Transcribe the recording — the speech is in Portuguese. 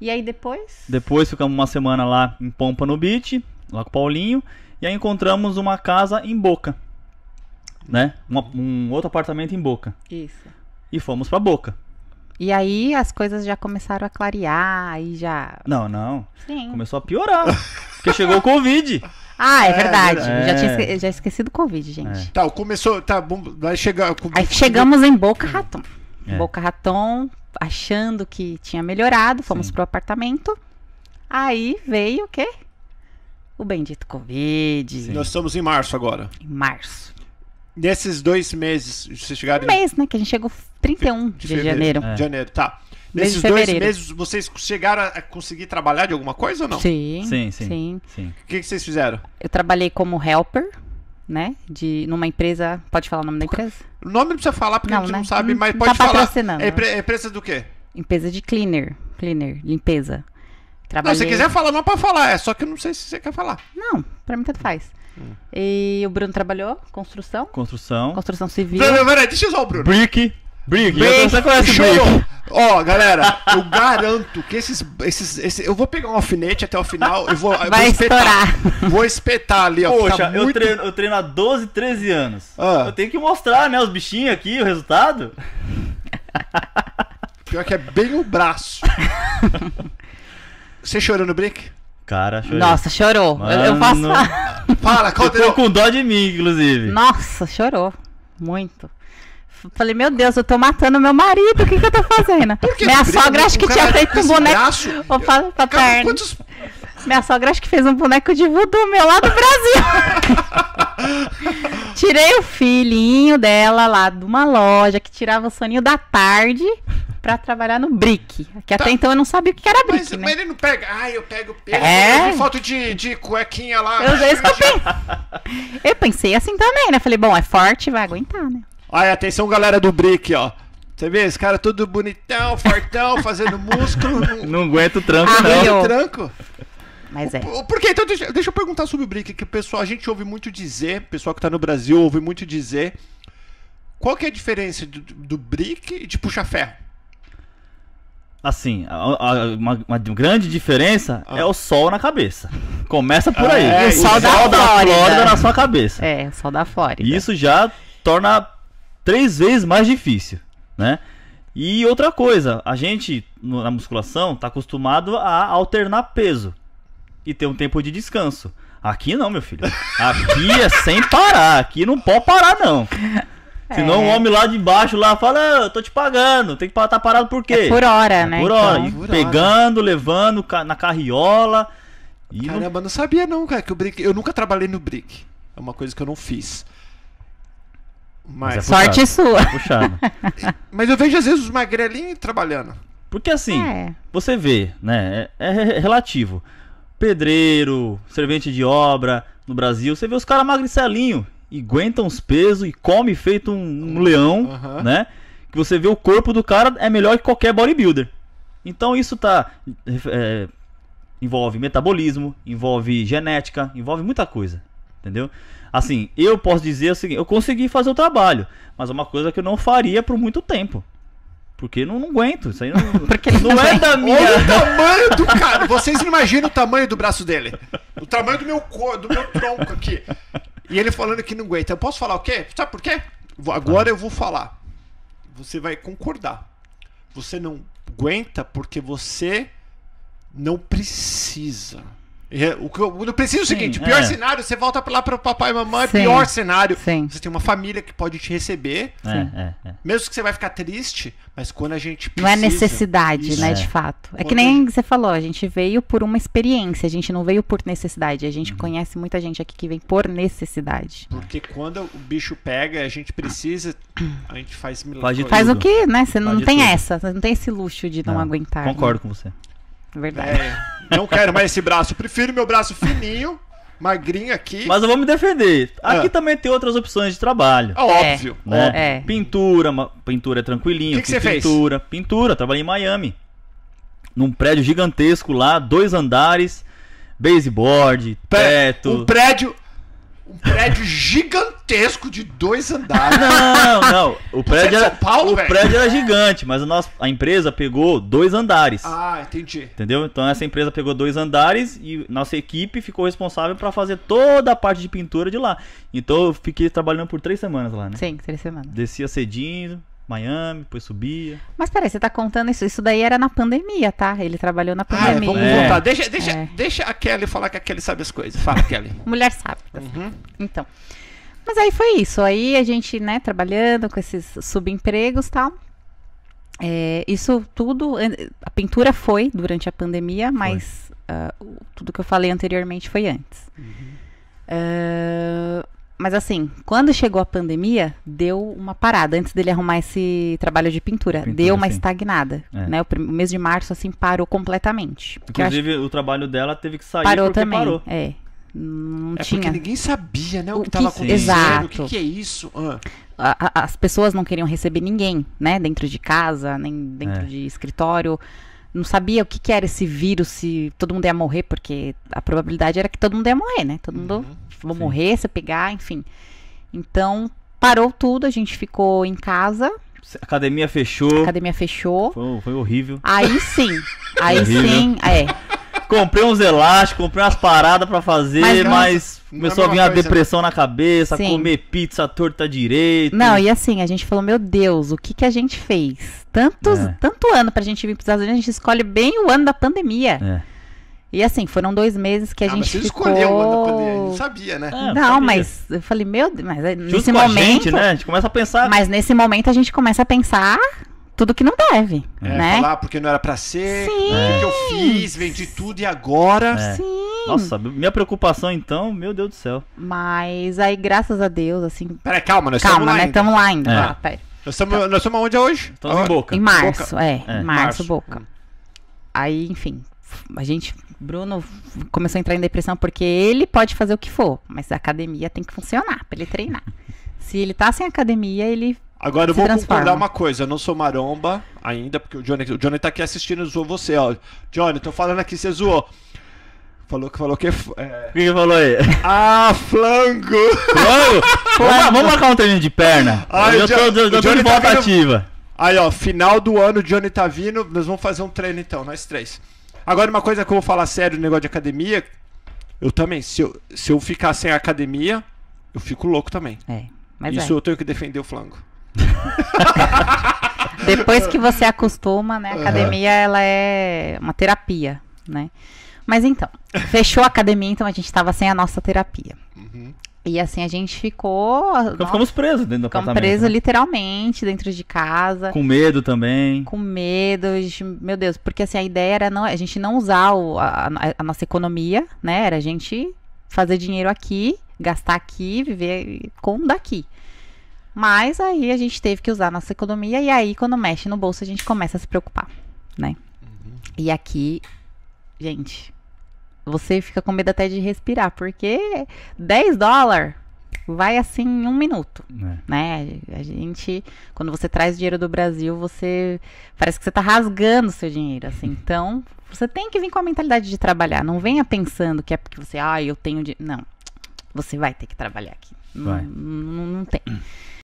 E aí depois? Depois ficamos uma semana lá em Pompa no Beach, lá com o Paulinho, e aí encontramos uma casa em Boca, né? Um, um outro apartamento em Boca. Isso. E fomos para Boca. E aí as coisas já começaram a clarear, e já. Não, não. Sim. Começou a piorar. porque chegou o Covid. Ah, é, é verdade. É. Já tinha esque já esquecido o Covid, gente. É. Tá, começou. Tá, bom, vai chegar. Aí chegamos em Boca Raton. É. Boca Raton, achando que tinha melhorado, fomos Sim. pro apartamento. Aí veio o quê? O bendito Covid. Sim. Nós estamos em março agora. Em março. Nesses dois meses, vocês chegaram. Um mês, né? Que a gente chegou 31 de, de janeiro. É. Janeiro, tá. Nesses dois meses, vocês chegaram a conseguir trabalhar de alguma coisa ou não? Sim. Sim, sim. sim. sim. O que, que, vocês fizeram? Eu trabalhei como helper né? De numa empresa. Pode falar o nome da empresa? O nome não precisa falar porque não, a gente né? não sabe, mas não tá pode tá falar. É, né? é empresa do quê? Empresa de cleaner. Cleaner, limpeza. Trabalhei... Não, se quiser falar, não é pra falar, é só que eu não sei se você quer falar. Não, pra mim tanto faz. Hum. E o Bruno trabalhou? Construção? Construção. Construção civil. Não, peraí, deixa eu usar o Bruno. Brick. Brick, Brick, você conhece Ó, oh, galera, eu garanto que esses, esses, esses, Eu vou pegar um alfinete até o final. e vou, Vai vou espetar. Estourar. Vou espetar ali, ó. Poxa, tá muito... eu, treino, eu treino há 12, 13 anos. Ah. Eu tenho que mostrar, né, os bichinhos aqui, o resultado. Pior que é bem o braço. Você chorou no brick? Cara, chorou. Nossa, chorou. Mano... Eu faço. Para, qual Ficou com dó de mim, inclusive. Nossa, chorou. Muito. Falei, meu Deus, eu tô matando meu marido, o que, que eu tô fazendo? Minha sogra acho que tinha feito um boneco. Opa, pra perna. Quantos... Minha sogra acho que fez um boneco de voodoo meu lá do Brasil. Tirei o filhinho dela lá de uma loja que tirava o soninho da tarde para trabalhar no brick. Que tá. até então eu não sabia o que era brick. Mas, né? mas ele não pega. Ah, eu pego. Ele é. Foto de, de cuequinha lá. Eu, eu, eu pensei assim também, né? Falei, bom, é forte, vai aguentar, né? Olha, atenção, galera do Brick, ó. Você vê, esse cara é todo bonitão, fortão, fazendo músculo. não, aguento aguenta o tranco, ah, não. Não tranco. Mas é. Porque por Então, deixa, deixa, eu perguntar sobre o Brick, que o pessoal, a gente ouve muito dizer, o pessoal que tá no Brasil ouve muito dizer. Qual que é a diferença do, do Brick e de puxa-ferro? Assim, a, a, uma, uma, grande diferença ah. é o sol na cabeça. Começa por ah, aí. É, o sol, o da, sol da, Flórida. Flórida na sua cabeça. É, o sol da Flórida. Isso já torna três vezes mais difícil, né? E outra coisa, a gente na musculação está acostumado a alternar peso e ter um tempo de descanso. Aqui não, meu filho. Aqui é sem parar. Aqui não pode parar, não. Senão o um é. homem lá de baixo lá fala, ah, eu tô te pagando, tem que estar tá parado por quê? É por hora, é né? Por hora. Então. É por pegando, hora. levando na carriola. Caramba, não... não... sabia não, cara, que o brick. Eu nunca trabalhei no brick. É uma coisa que eu não fiz. Mas, Mas é, é Sorte sua. É puxado Mas eu vejo às vezes os magrelinhos trabalhando. Porque assim, é. você vê, né? É, é, relativo. Pedreiro, servente de obra no Brasil, você vê os caras magricelinhos. e aguentam os pesos e come feito um, um uhum. leão, né? Que você vê o corpo do cara é melhor que qualquer bodybuilder. Então isso tá é, envolve metabolismo, envolve genética, envolve muita coisa. Entendeu? Assim, eu posso dizer o seguinte: eu consegui fazer o trabalho, mas é uma coisa que eu não faria por muito tempo. Porque não, não aguento. Isso aí não, não, não é da minha. Olha o tamanho do cara. Vocês imaginam o tamanho do braço dele? O tamanho do meu corpo, do meu tronco aqui. E ele falando que não aguenta. Eu posso falar o quê? Sabe por quê? Agora eu vou falar. Você vai concordar. Você não aguenta porque você não precisa. É, o que eu preciso é o seguinte: pior é. cenário, você volta lá para o papai e mamãe, é Sim. pior cenário. Sim. Você tem uma família que pode te receber. É, mesmo que você vai ficar triste, mas quando a gente precisa, Não é necessidade, isso. né, de fato. É que nem você falou, a gente veio por uma experiência, a gente não veio por necessidade. A gente uhum. conhece muita gente aqui que vem por necessidade. Porque quando o bicho pega, a gente precisa, a gente faz milagres Faz o que, né? Você não tem tudo. essa, não tem esse luxo de não, não aguentar. Né? Concordo né? com você. Verdade. É, não quero mais esse braço. Prefiro meu braço fininho, magrinho aqui. Mas eu vou me defender. Aqui ah. também tem outras opções de trabalho. É, óbvio. É, né? É. Pintura, pintura é tranquilinho. O que, que você pintura, fez? Pintura, pintura. Trabalhei em Miami. Num prédio gigantesco lá, dois andares, baseboard, teto. Um prédio um prédio gigantesco de dois andares. Não, não. O é prédio, era, Paulo, o prédio era gigante, mas a, nossa, a empresa pegou dois andares. Ah, entendi. Entendeu? Então essa empresa pegou dois andares e nossa equipe ficou responsável para fazer toda a parte de pintura de lá. Então eu fiquei trabalhando por três semanas lá, né? Sim, três semanas. Descia cedinho, Miami, depois subia. Mas peraí, você tá contando isso? Isso daí era na pandemia, tá? Ele trabalhou na ah, pandemia. Ah, vamos é. voltar. Deixa, deixa, é. deixa a Kelly falar que a Kelly sabe as coisas. Fala, Kelly. Mulher sabe. Tá uhum. Então. Mas aí foi isso. Aí a gente, né, trabalhando com esses subempregos e tal. É, isso tudo, a pintura foi durante a pandemia, mas uh, tudo que eu falei anteriormente foi antes. Uhum. Uh, mas assim, quando chegou a pandemia, deu uma parada. Antes dele arrumar esse trabalho de pintura, pintura deu uma sim. estagnada. É. Né? O, o, mês de março, assim, parou completamente. Inclusive, acho... o trabalho dela teve que sair parou porque também, parou. É. Não é tinha. porque ninguém sabia, né, o, o que estava acontecendo, Exato. o que, que é isso. Ah. as pessoas não queriam receber ninguém, né, dentro de casa, nem dentro é. de escritório não sabia o que, que, era esse vírus, se todo mundo ia morrer, porque a probabilidade era que todo mundo ia morrer, né? Todo mundo uhum, vou morrer se eu pegar, enfim. Então, parou tudo, a gente ficou em casa. Academia fechou. Academia fechou. Foi, foi horrível. Aí sim. Aí sim, é comprei uns elásticos, comprei umas paradas pra fazer, mas, mas é começou a vir uma né? depressão na cabeça, Sim. comer pizza torta direito. Não, e assim, a gente falou, meu Deus, o que que a gente fez? Tantos, é. Tanto ano pra gente vir pros Estados Unidos, a gente escolhe bem o ano da pandemia. É. E assim, foram dois meses que a ah, gente mas você ficou... escolheu o ano da pandemia, não sabia, né? É, não, sabia. mas eu falei, meu Deus, mas Justo nesse momento... A gente, né? a gente começa a pensar... Mas nesse momento a gente começa a pensar tudo que não deve. É. Né? Falar porque não era para ser, o que eu fiz, vendi tudo e agora. É. Sim. Nossa, minha preocupação então, meu Deus do céu. Mas aí, graças a Deus, assim. Peraí, calma, nós calma, estamos lá. Calma, né? Estamos lá ainda. É. Ah, tá. Nós estamos, então, nós estamos onde é hoje? Estamos em Boca. Em março, boca. É, é. Em março, março, Boca. Aí, enfim, a gente, Bruno começou a entrar em depressão porque ele pode fazer o que for, mas a academia tem que funcionar para ele treinar. Se ele tá sem academia, ele Agora eu vou concordar uma coisa, eu não sou maromba ainda, porque o Johnny, o Johnny tá aqui assistindo e zoou você, ó. Johnny, tô falando aqui, você zoou. Falou que falou que. É... Quem falou aí? Ah, flango! Flango? vamos, vamos marcar um treino de perna. Ai, eu, já, tô, tô de tá volta tá ativa. Aí, ó, final do ano, o Johnny tá vindo. Nós vamos fazer um treino então, nós três. Agora, uma coisa que eu vou falar sério, negócio de academia. Eu também, se eu, se eu ficar sem academia, eu fico louco também. É. Isso é. eu tenho que defender o flango. Depois que você acostuma, né? A academia, uhum. ela é uma terapia, né? Mas então, fechou a academia, então a gente estava sem a nossa terapia. Uhum. E assim, a gente ficou. Então, nossa, ficamos presos dentro do ficamos apartamento. Ficamos presos né? literalmente dentro de casa. Com medo também. Com medo. Gente, meu Deus, porque assim, a ideia era não, a gente não usar o, a, a nossa economia, né? Era a gente fazer dinheiro aqui, gastar aqui, viver com daqui. Mas aí a gente teve que usar nossa economia e aí quando mexe no bolso a gente começa a se preocupar, né? Uhum. E aqui, gente, você fica com medo até de respirar, porque 10 dólares vai assim em um minuto, é. né? A gente, quando você traz dinheiro do Brasil, você parece que você está rasgando seu dinheiro, assim. Então, você tem que vir com a mentalidade de trabalhar. Não venha pensando que é porque você, ah, eu tenho, de... não. Você vai ter que trabalhar aqui. Não, não, não tem.